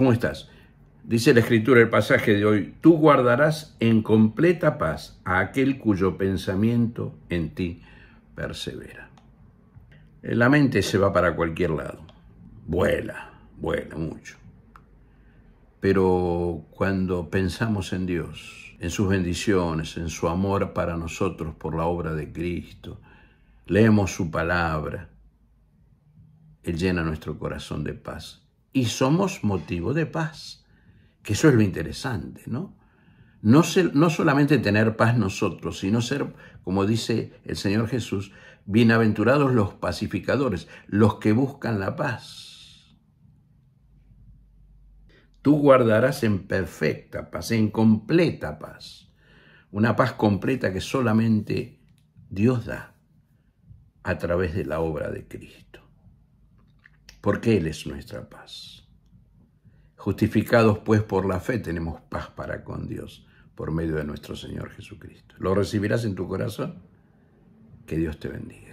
¿Cómo estás? Dice la escritura, el pasaje de hoy, tú guardarás en completa paz a aquel cuyo pensamiento en ti persevera. La mente se va para cualquier lado, vuela, vuela mucho. Pero cuando pensamos en Dios, en sus bendiciones, en su amor para nosotros por la obra de Cristo, leemos su palabra, Él llena nuestro corazón de paz y somos motivo de paz. Que eso es lo interesante, ¿no? No, no solamente tener paz nosotros, sino ser, como dice el Señor Jesús, bienaventurados los pacificadores, los que buscan la paz. Tú guardarás en perfecta paz, en completa paz, una paz completa que solamente Dios da a través de la obra de Cristo porque Él es nuestra paz. Justificados pues por la fe tenemos paz para con Dios por medio de nuestro Señor Jesucristo. ¿Lo recibirás en tu corazón? Que Dios te bendiga.